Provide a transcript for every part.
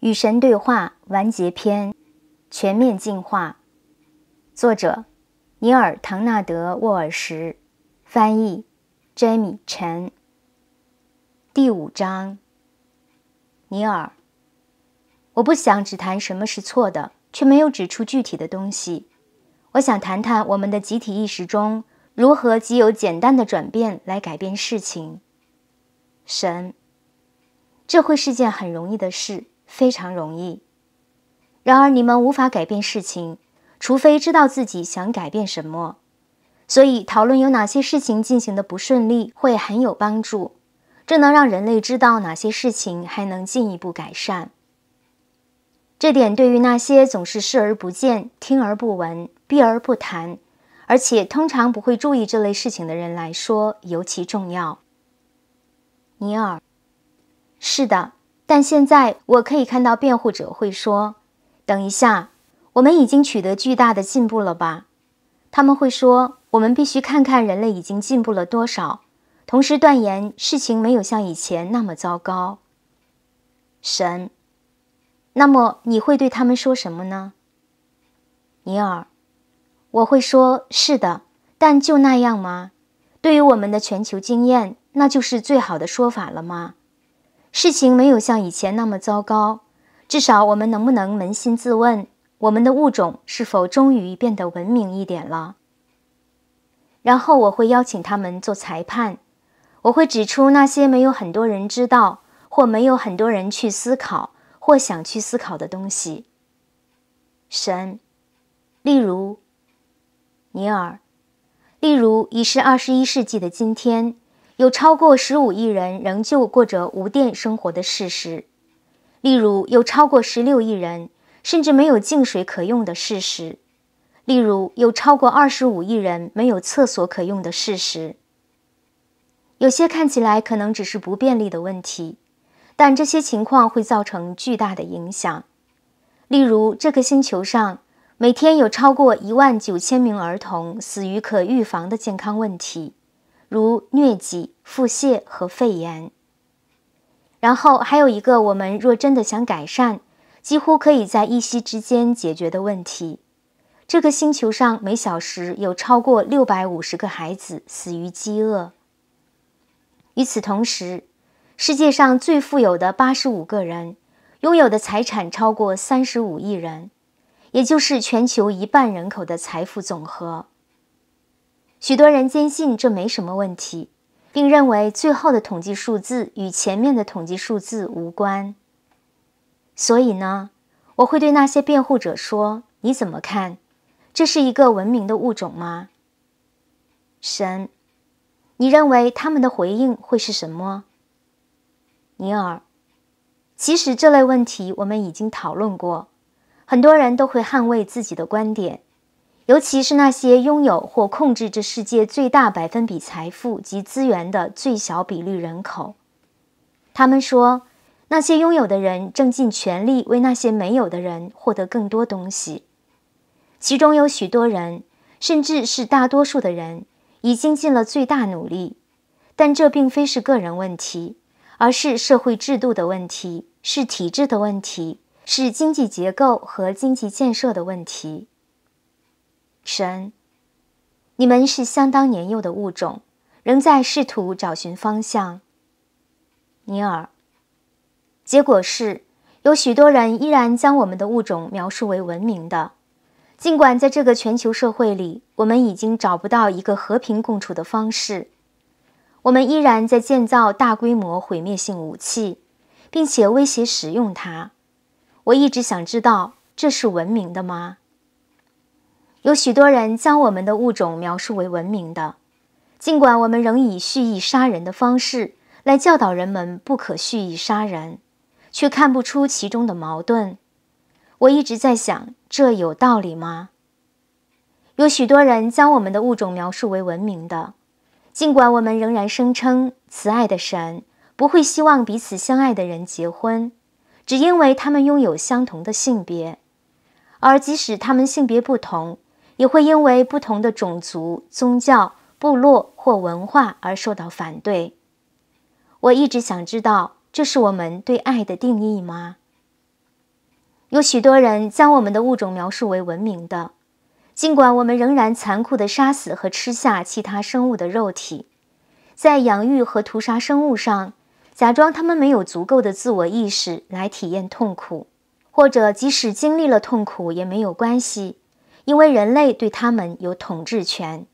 与神对话完结篇，全面进化，作者：尼尔·唐纳德·沃尔什，翻译 j a m 陈。第五章，尼尔，我不想只谈什么是错的，却没有指出具体的东西。我想谈谈我们的集体意识中如何极有简单的转变来改变事情。神，这会是件很容易的事。非常容易。然而，你们无法改变事情，除非知道自己想改变什么。所以，讨论有哪些事情进行的不顺利会很有帮助。这能让人类知道哪些事情还能进一步改善。这点对于那些总是视而不见、听而不闻、避而不谈，而且通常不会注意这类事情的人来说尤其重要。尼尔，是的。但现在我可以看到辩护者会说：“等一下，我们已经取得巨大的进步了吧？”他们会说：“我们必须看看人类已经进步了多少，同时断言事情没有像以前那么糟糕。”神，那么你会对他们说什么呢，尼尔？我会说：“是的，但就那样吗？对于我们的全球经验，那就是最好的说法了吗？”事情没有像以前那么糟糕，至少我们能不能扪心自问，我们的物种是否终于变得文明一点了？然后我会邀请他们做裁判，我会指出那些没有很多人知道，或没有很多人去思考，或想去思考的东西。神，例如尼尔，例如已是二十一世纪的今天。有超过十五亿人仍旧过着无电生活的事实，例如有超过十六亿人甚至没有净水可用的事实，例如有超过二十五亿人没有厕所可用的事实。有些看起来可能只是不便利的问题，但这些情况会造成巨大的影响。例如，这个星球上每天有超过一万九千名儿童死于可预防的健康问题。如疟疾、腹泻和肺炎。然后还有一个，我们若真的想改善，几乎可以在一息之间解决的问题。这个星球上每小时有超过六百五十个孩子死于饥饿。与此同时，世界上最富有的八十五个人拥有的财产超过三十五亿人，也就是全球一半人口的财富总和。许多人坚信这没什么问题，并认为最后的统计数字与前面的统计数字无关。所以呢，我会对那些辩护者说：“你怎么看？这是一个文明的物种吗？”神，你认为他们的回应会是什么？尼尔，其实这类问题我们已经讨论过，很多人都会捍卫自己的观点。尤其是那些拥有或控制着世界最大百分比财富及资源的最小比率人口，他们说，那些拥有的人正尽全力为那些没有的人获得更多东西。其中有许多人，甚至是大多数的人，已经尽了最大努力。但这并非是个人问题，而是社会制度的问题，是体制的问题，是经济结构和经济建设的问题。神，你们是相当年幼的物种，仍在试图找寻方向。尼尔，结果是有许多人依然将我们的物种描述为文明的，尽管在这个全球社会里，我们已经找不到一个和平共处的方式。我们依然在建造大规模毁灭性武器，并且威胁使用它。我一直想知道，这是文明的吗？有许多人将我们的物种描述为文明的，尽管我们仍以蓄意杀人的方式来教导人们不可蓄意杀人，却看不出其中的矛盾。我一直在想，这有道理吗？有许多人将我们的物种描述为文明的，尽管我们仍然声称慈爱的神不会希望彼此相爱的人结婚，只因为他们拥有相同的性别，而即使他们性别不同。也会因为不同的种族、宗教、部落或文化而受到反对。我一直想知道，这是我们对爱的定义吗？有许多人将我们的物种描述为文明的，尽管我们仍然残酷的杀死和吃下其他生物的肉体，在养育和屠杀生物上，假装他们没有足够的自我意识来体验痛苦，或者即使经历了痛苦也没有关系。因为人类对他们有统治权，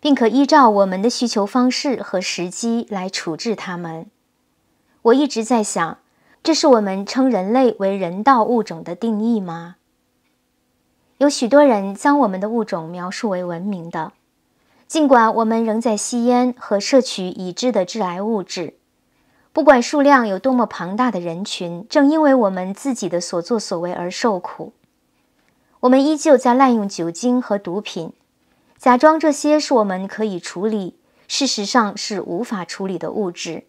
并可依照我们的需求方式和时机来处置他们。我一直在想，这是我们称人类为人道物种的定义吗？有许多人将我们的物种描述为文明的，尽管我们仍在吸烟和摄取已知的致癌物质。不管数量有多么庞大的人群，正因为我们自己的所作所为而受苦。我们依旧在滥用酒精和毒品，假装这些是我们可以处理，事实上是无法处理的物质，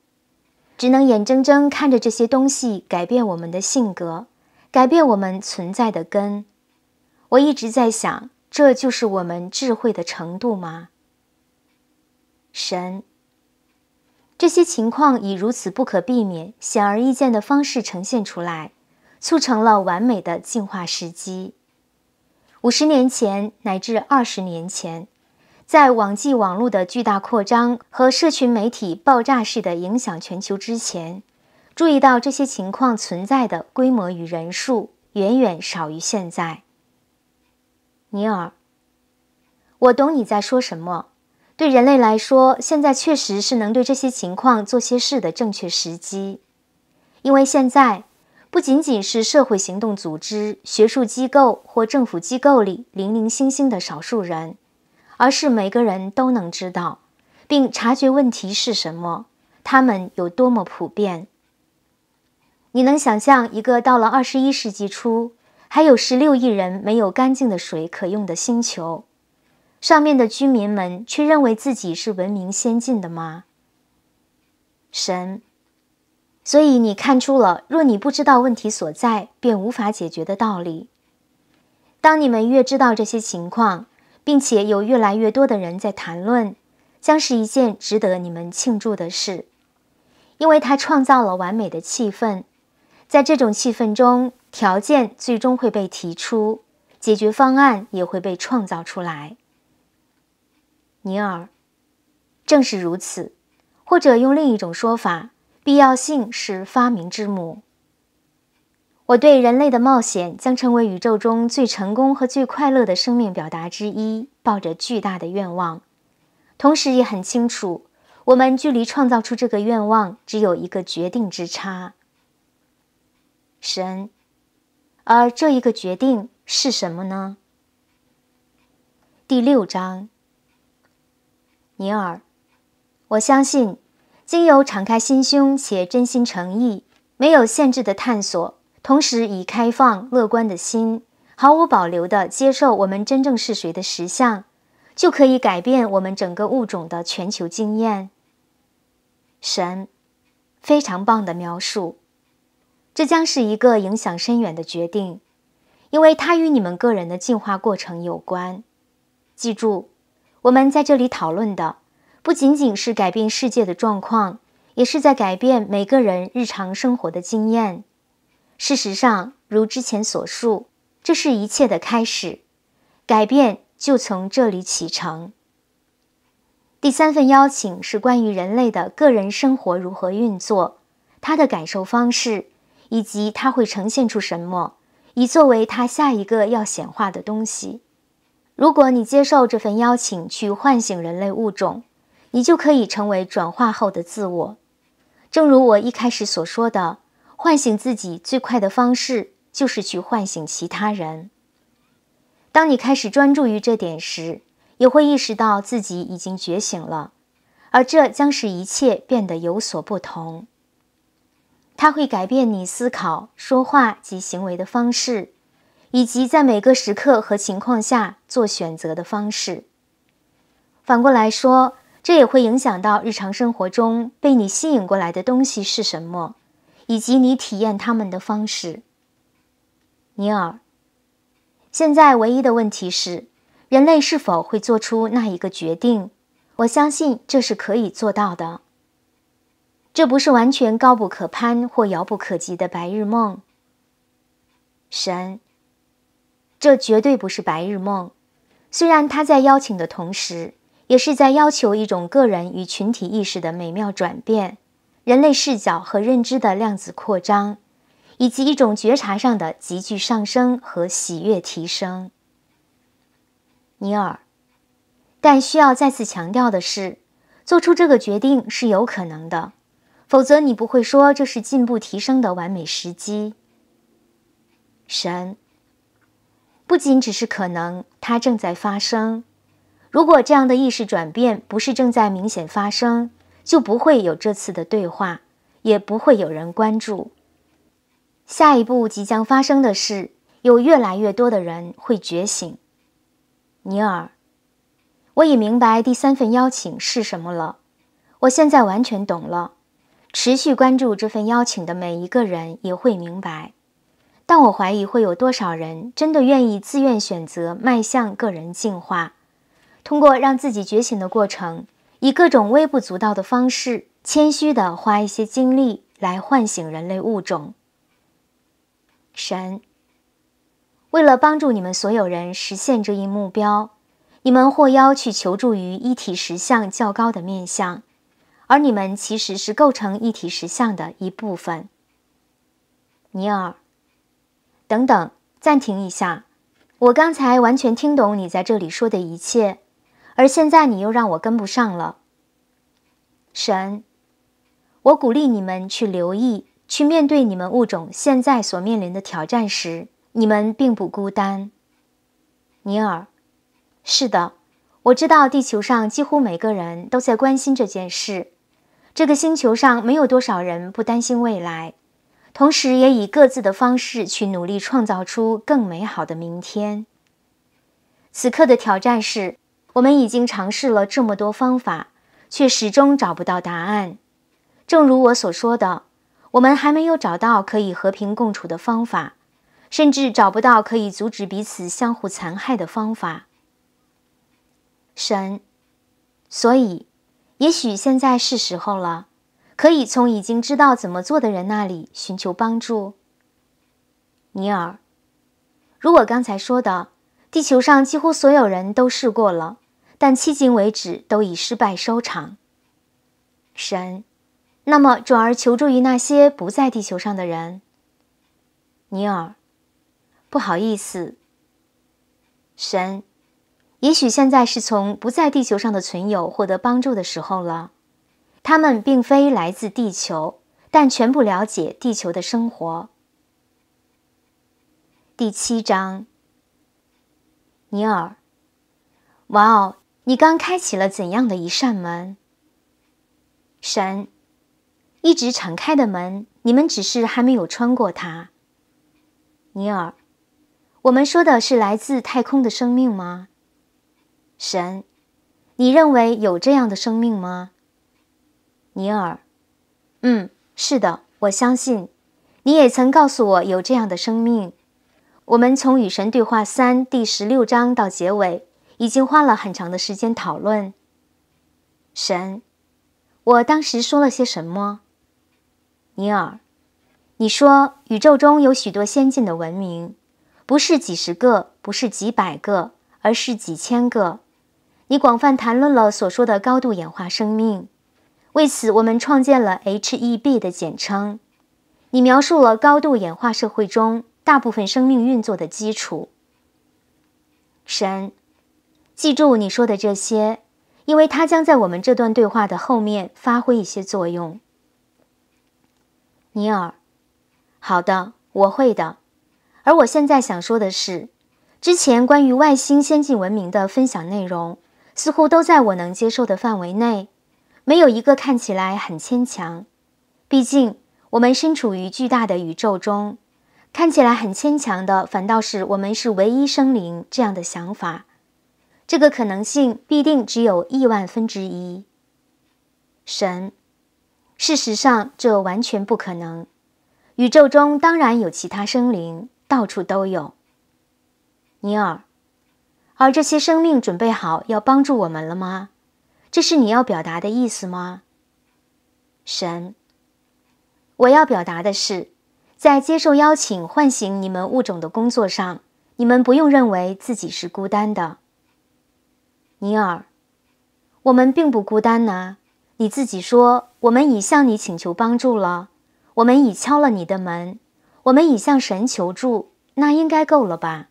只能眼睁睁看着这些东西改变我们的性格，改变我们存在的根。我一直在想，这就是我们智慧的程度吗？神，这些情况以如此不可避免、显而易见的方式呈现出来，促成了完美的进化时机。五十年前乃至二十年前，在网际网络的巨大扩张和社群媒体爆炸式的影响全球之前，注意到这些情况存在的规模与人数远远少于现在。尼尔，我懂你在说什么。对人类来说，现在确实是能对这些情况做些事的正确时机，因为现在。不仅仅是社会行动组织、学术机构或政府机构里零零星星的少数人，而是每个人都能知道并察觉问题是什么，他们有多么普遍。你能想象一个到了二十一世纪初，还有十六亿人没有干净的水可用的星球，上面的居民们却认为自己是文明先进的吗？神。所以你看出了，若你不知道问题所在，便无法解决的道理。当你们越知道这些情况，并且有越来越多的人在谈论，将是一件值得你们庆祝的事，因为它创造了完美的气氛。在这种气氛中，条件最终会被提出，解决方案也会被创造出来。尼尔，正是如此，或者用另一种说法。必要性是发明之母。我对人类的冒险将成为宇宙中最成功和最快乐的生命表达之一，抱着巨大的愿望，同时也很清楚，我们距离创造出这个愿望只有一个决定之差。神，而这一个决定是什么呢？第六章，尼尔，我相信。经由敞开心胸且真心诚意、没有限制的探索，同时以开放、乐观的心，毫无保留地接受我们真正是谁的实相，就可以改变我们整个物种的全球经验。神，非常棒的描述。这将是一个影响深远的决定，因为它与你们个人的进化过程有关。记住，我们在这里讨论的。不仅仅是改变世界的状况，也是在改变每个人日常生活的经验。事实上，如之前所述，这是一切的开始，改变就从这里启程。第三份邀请是关于人类的个人生活如何运作，他的感受方式，以及他会呈现出什么，以作为他下一个要显化的东西。如果你接受这份邀请去唤醒人类物种，你就可以成为转化后的自我，正如我一开始所说的，唤醒自己最快的方式就是去唤醒其他人。当你开始专注于这点时，也会意识到自己已经觉醒了，而这将使一切变得有所不同。它会改变你思考、说话及行为的方式，以及在每个时刻和情况下做选择的方式。反过来说。这也会影响到日常生活中被你吸引过来的东西是什么，以及你体验他们的方式。尼尔，现在唯一的问题是，人类是否会做出那一个决定？我相信这是可以做到的。这不是完全高不可攀或遥不可及的白日梦。神，这绝对不是白日梦，虽然他在邀请的同时。也是在要求一种个人与群体意识的美妙转变，人类视角和认知的量子扩张，以及一种觉察上的急剧上升和喜悦提升。尼尔，但需要再次强调的是，做出这个决定是有可能的，否则你不会说这是进步提升的完美时机。神，不仅只是可能，它正在发生。如果这样的意识转变不是正在明显发生，就不会有这次的对话，也不会有人关注。下一步即将发生的是，有越来越多的人会觉醒。尼尔，我已明白第三份邀请是什么了。我现在完全懂了。持续关注这份邀请的每一个人也会明白，但我怀疑会有多少人真的愿意自愿选择迈向个人进化。通过让自己觉醒的过程，以各种微不足道的方式，谦虚的花一些精力来唤醒人类物种。神为了帮助你们所有人实现这一目标，你们获邀去求助于一体实相较高的面相，而你们其实是构成一体实相的一部分。尼尔，等等，暂停一下，我刚才完全听懂你在这里说的一切。而现在你又让我跟不上了，神。我鼓励你们去留意，去面对你们物种现在所面临的挑战时，你们并不孤单。尼尔，是的，我知道地球上几乎每个人都在关心这件事。这个星球上没有多少人不担心未来，同时也以各自的方式去努力创造出更美好的明天。此刻的挑战是。我们已经尝试了这么多方法，却始终找不到答案。正如我所说的，我们还没有找到可以和平共处的方法，甚至找不到可以阻止彼此相互残害的方法。神，所以也许现在是时候了，可以从已经知道怎么做的人那里寻求帮助。尼尔，如我刚才说的，地球上几乎所有人都试过了。但迄今为止都以失败收场。神，那么转而求助于那些不在地球上的人。尼尔，不好意思。神，也许现在是从不在地球上的存有获得帮助的时候了。他们并非来自地球，但全部了解地球的生活。第七章。尼尔，哇哦！你刚开启了怎样的一扇门？神，一直敞开的门，你们只是还没有穿过它。尼尔，我们说的是来自太空的生命吗？神，你认为有这样的生命吗？尼尔，嗯，是的，我相信。你也曾告诉我有这样的生命。我们从《与神对话三》第十六章到结尾。已经花了很长的时间讨论。神，我当时说了些什么？尼尔，你说宇宙中有许多先进的文明，不是几十个，不是几百个，而是几千个。你广泛谈论了所说的高度演化生命，为此我们创建了 HEB 的简称。你描述了高度演化社会中大部分生命运作的基础。神。记住你说的这些，因为它将在我们这段对话的后面发挥一些作用。尼尔，好的，我会的。而我现在想说的是，之前关于外星先进文明的分享内容，似乎都在我能接受的范围内，没有一个看起来很牵强。毕竟我们身处于巨大的宇宙中，看起来很牵强的，反倒是我们是唯一生灵这样的想法。这个可能性必定只有亿万分之一。神，事实上这完全不可能。宇宙中当然有其他生灵，到处都有。尼尔，而这些生命准备好要帮助我们了吗？这是你要表达的意思吗？神，我要表达的是，在接受邀请、唤醒你们物种的工作上，你们不用认为自己是孤单的。尼尔，我们并不孤单呐。你自己说，我们已向你请求帮助了，我们已敲了你的门，我们已向神求助，那应该够了吧？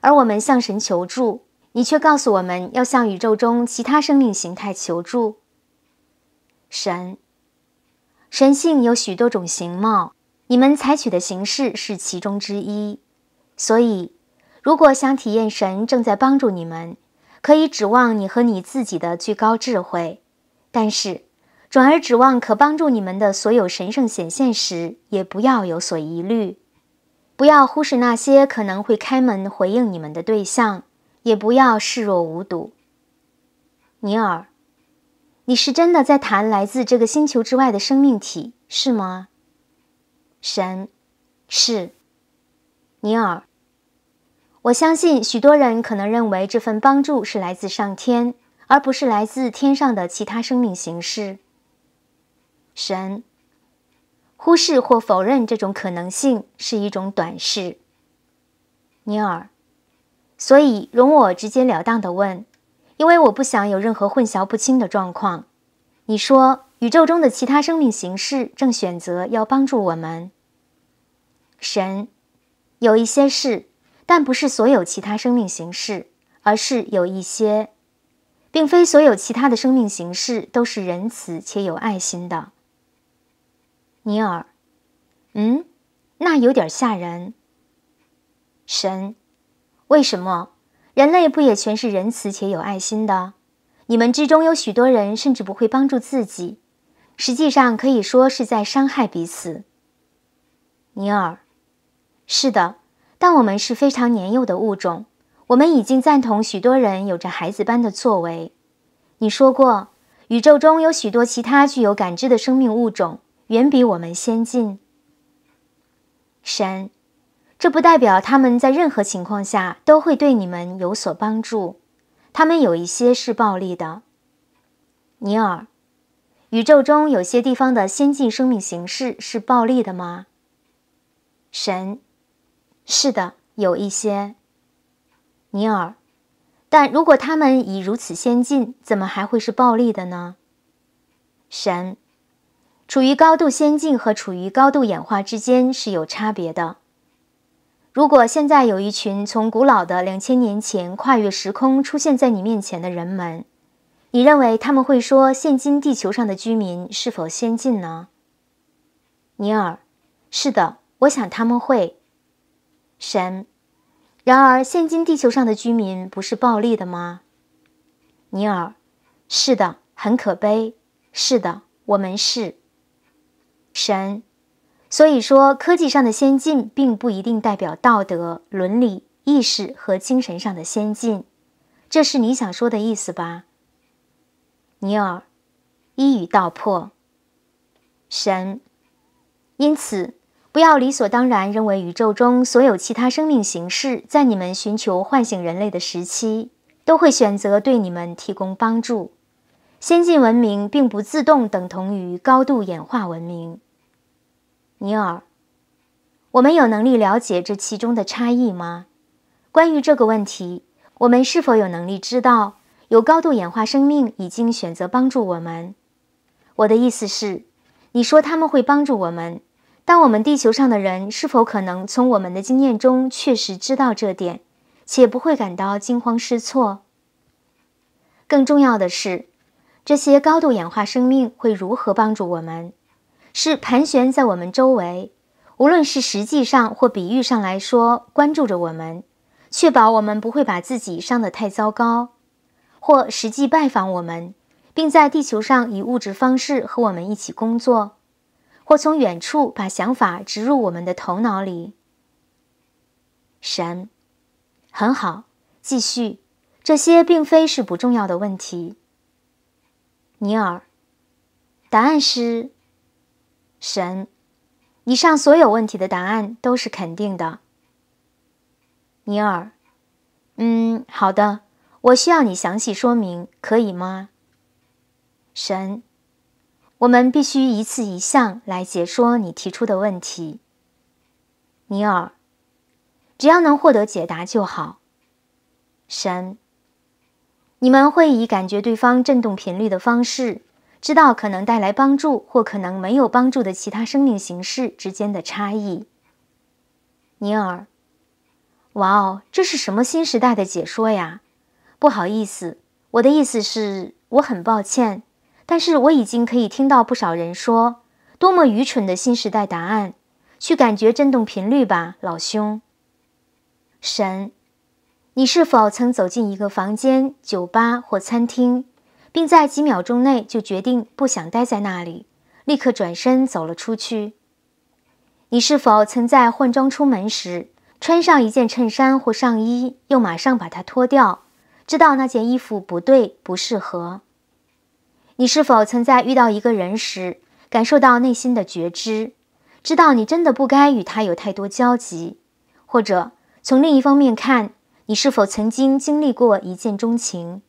而我们向神求助，你却告诉我们要向宇宙中其他生命形态求助。神，神性有许多种形貌，你们采取的形式是其中之一。所以，如果想体验神正在帮助你们。可以指望你和你自己的最高智慧，但是转而指望可帮助你们的所有神圣显现时，也不要有所疑虑，不要忽视那些可能会开门回应你们的对象，也不要视若无睹。尼尔，你是真的在谈来自这个星球之外的生命体，是吗？神，是。尼尔。我相信许多人可能认为这份帮助是来自上天，而不是来自天上的其他生命形式。神忽视或否认这种可能性是一种短视，尼尔。所以，容我直截了当地问，因为我不想有任何混淆不清的状况。你说，宇宙中的其他生命形式正选择要帮助我们。神，有一些事。但不是所有其他生命形式，而是有一些，并非所有其他的生命形式都是仁慈且有爱心的。尼尔，嗯，那有点吓人。神，为什么人类不也全是仁慈且有爱心的？你们之中有许多人甚至不会帮助自己，实际上可以说是在伤害彼此。尼尔，是的。但我们是非常年幼的物种，我们已经赞同许多人有着孩子般的作为。你说过，宇宙中有许多其他具有感知的生命物种，远比我们先进。神，这不代表他们在任何情况下都会对你们有所帮助。他们有一些是暴力的。尼尔，宇宙中有些地方的先进生命形式是暴力的吗？神。是的，有一些。尼尔，但如果他们已如此先进，怎么还会是暴力的呢？神，处于高度先进和处于高度演化之间是有差别的。如果现在有一群从古老的两千年前跨越时空出现在你面前的人们，你认为他们会说现今地球上的居民是否先进呢？尼尔，是的，我想他们会。神，然而现今地球上的居民不是暴力的吗？尼尔，是的，很可悲。是的，我们是神，所以说科技上的先进并不一定代表道德、伦理意识和精神上的先进，这是你想说的意思吧？尼尔，一语道破，神，因此。不要理所当然认为宇宙中所有其他生命形式，在你们寻求唤醒人类的时期，都会选择对你们提供帮助。先进文明并不自动等同于高度演化文明。尼尔，我们有能力了解这其中的差异吗？关于这个问题，我们是否有能力知道有高度演化生命已经选择帮助我们？我的意思是，你说他们会帮助我们。当我们地球上的人是否可能从我们的经验中确实知道这点，且不会感到惊慌失措？更重要的是，这些高度演化生命会如何帮助我们？是盘旋在我们周围，无论是实际上或比喻上来说，关注着我们，确保我们不会把自己伤得太糟糕，或实际拜访我们，并在地球上以物质方式和我们一起工作？或从远处把想法植入我们的头脑里。神，很好，继续。这些并非是不重要的问题。尼尔，答案是神。以上所有问题的答案都是肯定的。尼尔，嗯，好的。我需要你详细说明，可以吗？神。我们必须一次一项来解说你提出的问题，尼尔。只要能获得解答就好。神，你们会以感觉对方振动频率的方式，知道可能带来帮助或可能没有帮助的其他生命形式之间的差异。尼尔，哇哦，这是什么新时代的解说呀？不好意思，我的意思是，我很抱歉。但是我已经可以听到不少人说：“多么愚蠢的新时代答案，去感觉振动频率吧，老兄。”神，你是否曾走进一个房间、酒吧或餐厅，并在几秒钟内就决定不想待在那里，立刻转身走了出去？你是否曾在换装出门时穿上一件衬衫或上衣，又马上把它脱掉，知道那件衣服不对，不适合？你是否曾在遇到一个人时感受到内心的觉知，知道你真的不该与他有太多交集？或者从另一方面看，你是否曾经经历过一见钟情？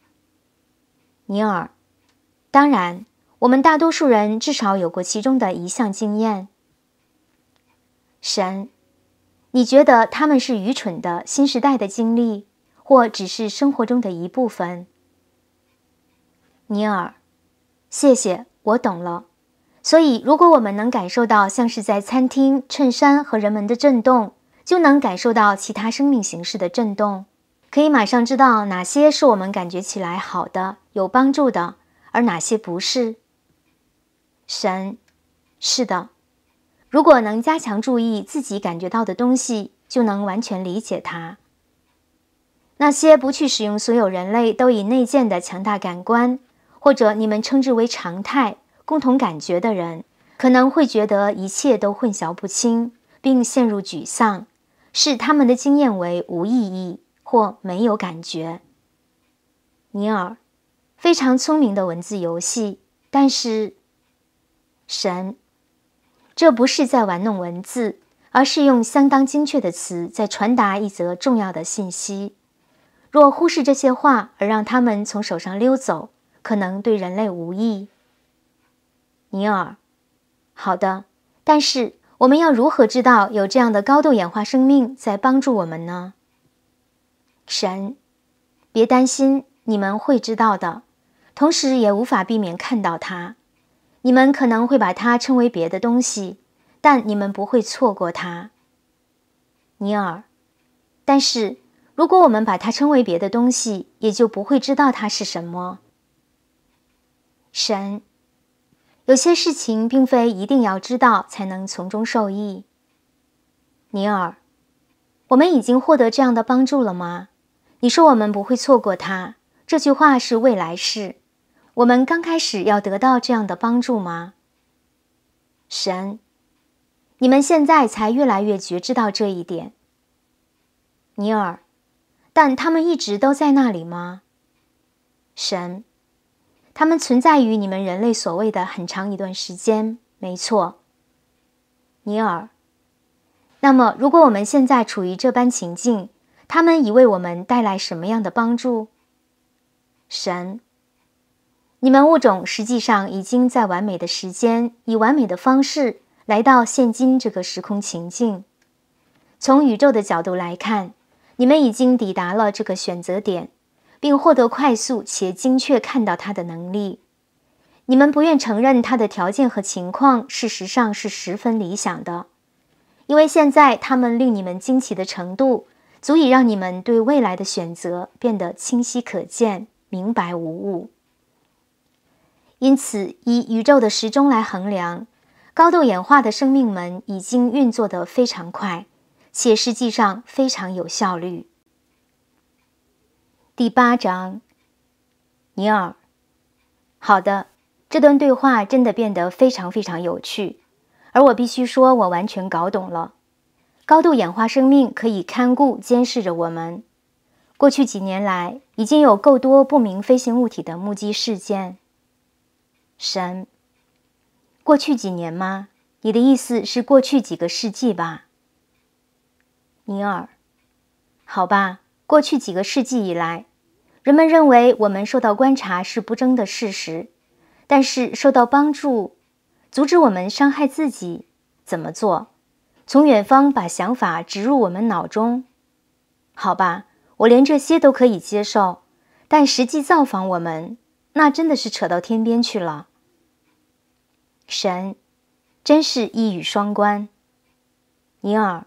尼尔，当然，我们大多数人至少有过其中的一项经验。神，你觉得他们是愚蠢的新时代的经历，或只是生活中的一部分？尼尔。谢谢，我懂了。所以，如果我们能感受到像是在餐厅、衬衫和人们的震动，就能感受到其他生命形式的震动，可以马上知道哪些是我们感觉起来好的、有帮助的，而哪些不是。神，是的。如果能加强注意自己感觉到的东西，就能完全理解它。那些不去使用所有人类都以内建的强大感官。或者你们称之为常态共同感觉的人，可能会觉得一切都混淆不清，并陷入沮丧，视他们的经验为无意义或没有感觉。尼尔，非常聪明的文字游戏，但是神，这不是在玩弄文字，而是用相当精确的词在传达一则重要的信息。若忽视这些话，而让他们从手上溜走。可能对人类无益，尼尔。好的，但是我们要如何知道有这样的高度演化生命在帮助我们呢？神，别担心，你们会知道的，同时也无法避免看到它。你们可能会把它称为别的东西，但你们不会错过它，尼尔。但是如果我们把它称为别的东西，也就不会知道它是什么。神，有些事情并非一定要知道才能从中受益。尼尔，我们已经获得这样的帮助了吗？你说我们不会错过它。这句话是未来式。我们刚开始要得到这样的帮助吗？神，你们现在才越来越觉知到这一点。尼尔，但他们一直都在那里吗？神。它们存在于你们人类所谓的很长一段时间，没错，尼尔。那么，如果我们现在处于这般情境，他们已为我们带来什么样的帮助？神，你们物种实际上已经在完美的时间，以完美的方式来到现今这个时空情境。从宇宙的角度来看，你们已经抵达了这个选择点。并获得快速且精确看到它的能力。你们不愿承认它的条件和情况事实上是十分理想的，因为现在它们令你们惊奇的程度足以让你们对未来的选择变得清晰可见、明白无误。因此，以宇宙的时钟来衡量，高度演化的生命们已经运作得非常快，且实际上非常有效率。第八章，尼尔，好的，这段对话真的变得非常非常有趣，而我必须说，我完全搞懂了。高度演化生命可以看顾、监视着我们。过去几年来，已经有够多不明飞行物体的目击事件。神，过去几年吗？你的意思是过去几个世纪吧？尼尔，好吧，过去几个世纪以来。人们认为我们受到观察是不争的事实，但是受到帮助，阻止我们伤害自己，怎么做？从远方把想法植入我们脑中？好吧，我连这些都可以接受，但实际造访我们，那真的是扯到天边去了。神，真是一语双关。尼尔，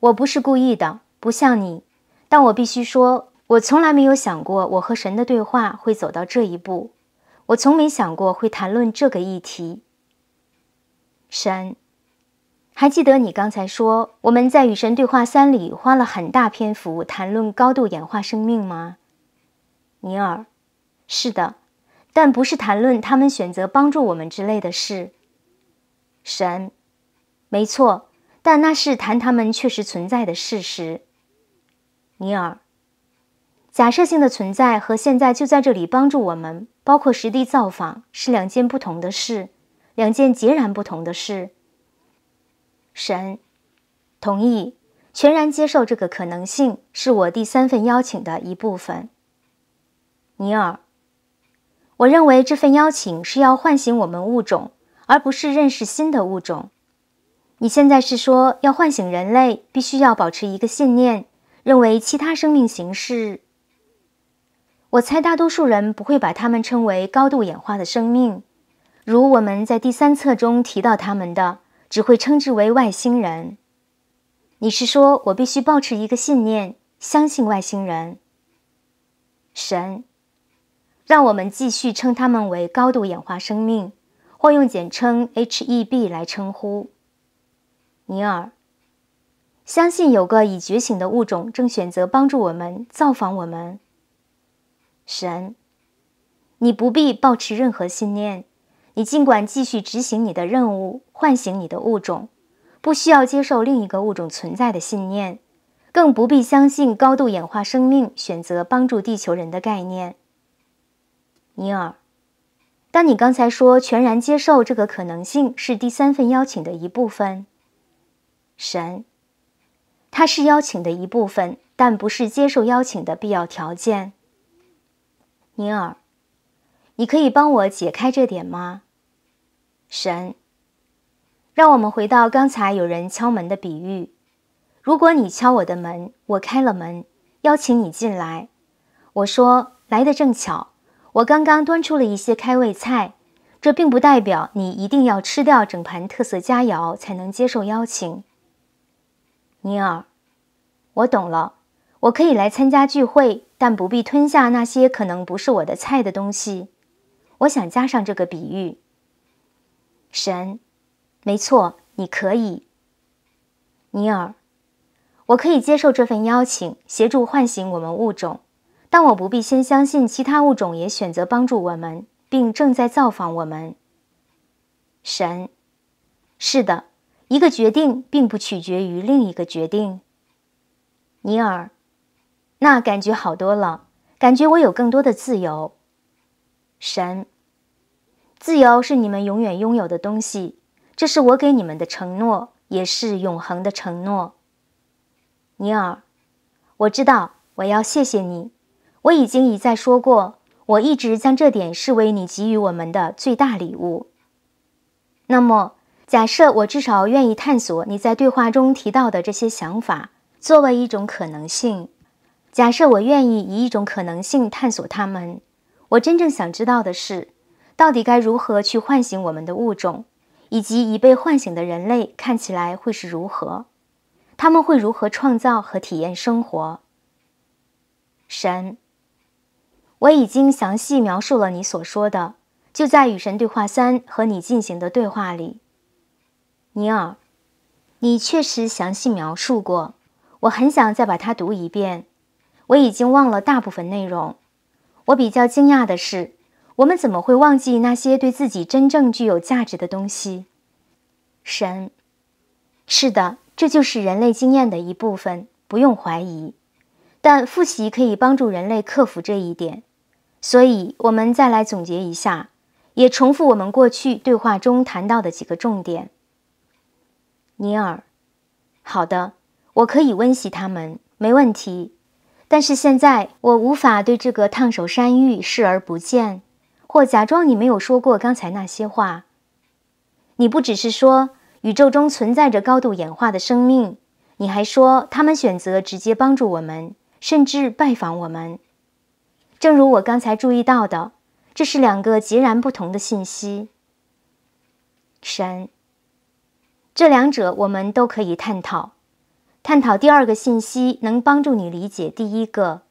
我不是故意的，不像你，但我必须说。我从来没有想过，我和神的对话会走到这一步。我从没想过会谈论这个议题。神，还记得你刚才说，我们在《与神对话三》里花了很大篇幅谈论高度演化生命吗？尼尔，是的，但不是谈论他们选择帮助我们之类的事。神，没错，但那是谈他们确实存在的事实。尼尔。假设性的存在和现在就在这里帮助我们，包括实地造访，是两件不同的事，两件截然不同的事。神同意，全然接受这个可能性，是我第三份邀请的一部分。尼尔，我认为这份邀请是要唤醒我们物种，而不是认识新的物种。你现在是说，要唤醒人类，必须要保持一个信念，认为其他生命形式。我猜大多数人不会把它们称为高度演化的生命，如我们在第三册中提到他们的，只会称之为外星人。你是说我必须保持一个信念，相信外星人？神，让我们继续称他们为高度演化生命，或用简称 H.E.B. 来称呼。尼尔，相信有个已觉醒的物种正选择帮助我们，造访我们。神，你不必抱持任何信念，你尽管继续执行你的任务，唤醒你的物种，不需要接受另一个物种存在的信念，更不必相信高度演化生命选择帮助地球人的概念。尼尔，当你刚才说全然接受这个可能性是第三份邀请的一部分，神，它是邀请的一部分，但不是接受邀请的必要条件。尼尔，你可以帮我解开这点吗？神，让我们回到刚才有人敲门的比喻。如果你敲我的门，我开了门，邀请你进来。我说，来的正巧，我刚刚端出了一些开胃菜。这并不代表你一定要吃掉整盘特色佳肴才能接受邀请。尼尔，我懂了，我可以来参加聚会。但不必吞下那些可能不是我的菜的东西。我想加上这个比喻。神，没错，你可以。尼尔，我可以接受这份邀请，协助唤醒我们物种，但我不必先相信其他物种也选择帮助我们，并正在造访我们。神，是的，一个决定并不取决于另一个决定。尼尔。那感觉好多了，感觉我有更多的自由。神，自由是你们永远拥有的东西，这是我给你们的承诺，也是永恒的承诺。尼尔，我知道我要谢谢你，我已经一再说过，我一直将这点视为你给予我们的最大礼物。那么，假设我至少愿意探索你在对话中提到的这些想法，作为一种可能性。假设我愿意以一种可能性探索它们，我真正想知道的是，到底该如何去唤醒我们的物种，以及已被唤醒的人类看起来会是如何，他们会如何创造和体验生活。神，我已经详细描述了你所说的，就在与神对话三和你进行的对话里，尼尔，你确实详细描述过，我很想再把它读一遍。我已经忘了大部分内容。我比较惊讶的是，我们怎么会忘记那些对自己真正具有价值的东西？神，是的，这就是人类经验的一部分，不用怀疑。但复习可以帮助人类克服这一点。所以，我们再来总结一下，也重复我们过去对话中谈到的几个重点。尼尔，好的，我可以温习他们，没问题。但是现在我无法对这个烫手山芋视而不见，或假装你没有说过刚才那些话。你不只是说宇宙中存在着高度演化的生命，你还说他们选择直接帮助我们，甚至拜访我们。正如我刚才注意到的，这是两个截然不同的信息。神，这两者我们都可以探讨。探讨第二个信息能帮助你理解第一个。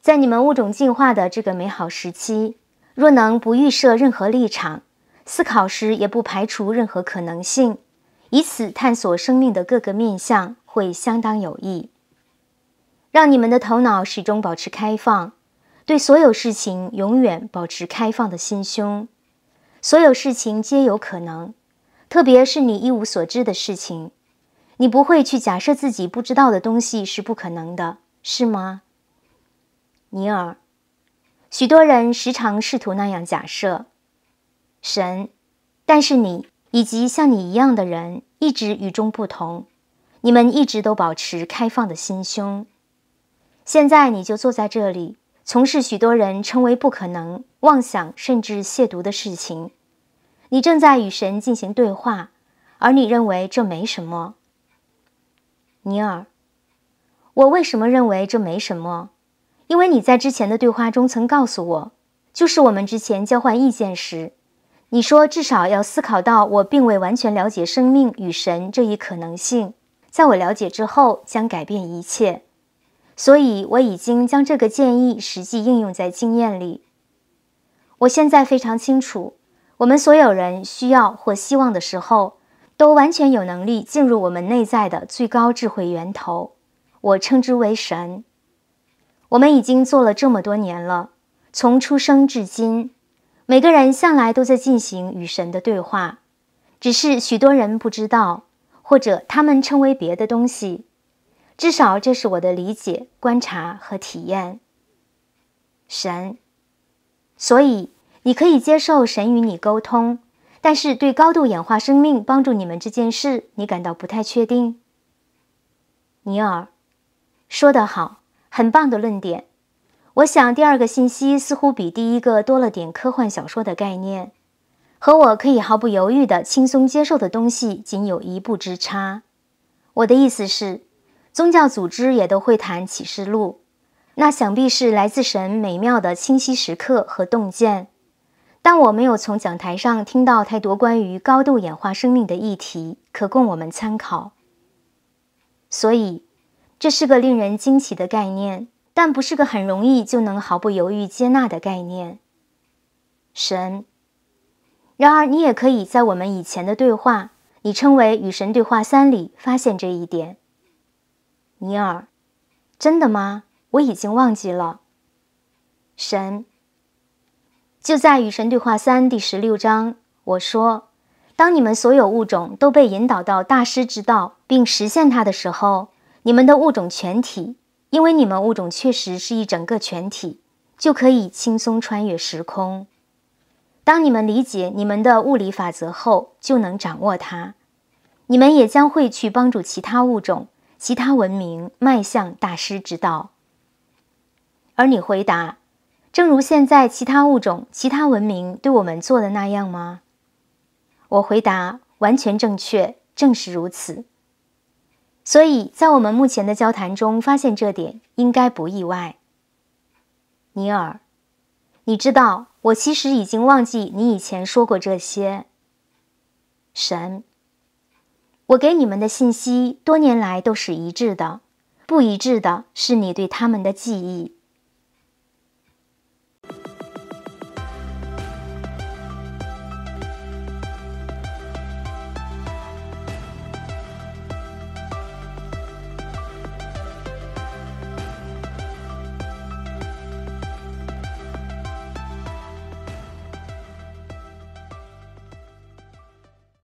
在你们物种进化的这个美好时期，若能不预设任何立场，思考时也不排除任何可能性，以此探索生命的各个面向，会相当有益。让你们的头脑始终保持开放，对所有事情永远保持开放的心胸。所有事情皆有可能，特别是你一无所知的事情。你不会去假设自己不知道的东西是不可能的，是吗，尼尔？许多人时常试图那样假设，神，但是你以及像你一样的人一直与众不同。你们一直都保持开放的心胸。现在你就坐在这里，从事许多人称为不可能、妄想甚至亵渎的事情。你正在与神进行对话，而你认为这没什么。尼尔，我为什么认为这没什么？因为你在之前的对话中曾告诉我，就是我们之前交换意见时，你说至少要思考到我并未完全了解生命与神这一可能性，在我了解之后将改变一切。所以，我已经将这个建议实际应用在经验里。我现在非常清楚，我们所有人需要或希望的时候。都完全有能力进入我们内在的最高智慧源头，我称之为神。我们已经做了这么多年了，从出生至今，每个人向来都在进行与神的对话，只是许多人不知道，或者他们称为别的东西。至少这是我的理解、观察和体验。神，所以你可以接受神与你沟通。但是，对高度演化生命帮助你们这件事，你感到不太确定。尼尔，说得好，很棒的论点。我想，第二个信息似乎比第一个多了点科幻小说的概念，和我可以毫不犹豫的轻松接受的东西仅有一步之差。我的意思是，宗教组织也都会谈启示录，那想必是来自神美妙的清晰时刻和洞见。但我没有从讲台上听到太多关于高度演化生命的议题可供我们参考，所以这是个令人惊奇的概念，但不是个很容易就能毫不犹豫接纳的概念。神。然而，你也可以在我们以前的对话，你称为“与神对话三”里发现这一点。尼尔，真的吗？我已经忘记了。神。就在《与神对话三》第十六章，我说：“当你们所有物种都被引导到大师之道并实现它的时候，你们的物种全体，因为你们物种确实是一整个全体，就可以轻松穿越时空。当你们理解你们的物理法则后，就能掌握它。你们也将会去帮助其他物种、其他文明迈向大师之道。”而你回答。正如现在其他物种、其他文明对我们做的那样吗？我回答：完全正确，正是如此。所以在我们目前的交谈中发现这点，应该不意外。尼尔，你知道，我其实已经忘记你以前说过这些。神，我给你们的信息多年来都是一致的，不一致的是你对他们的记忆。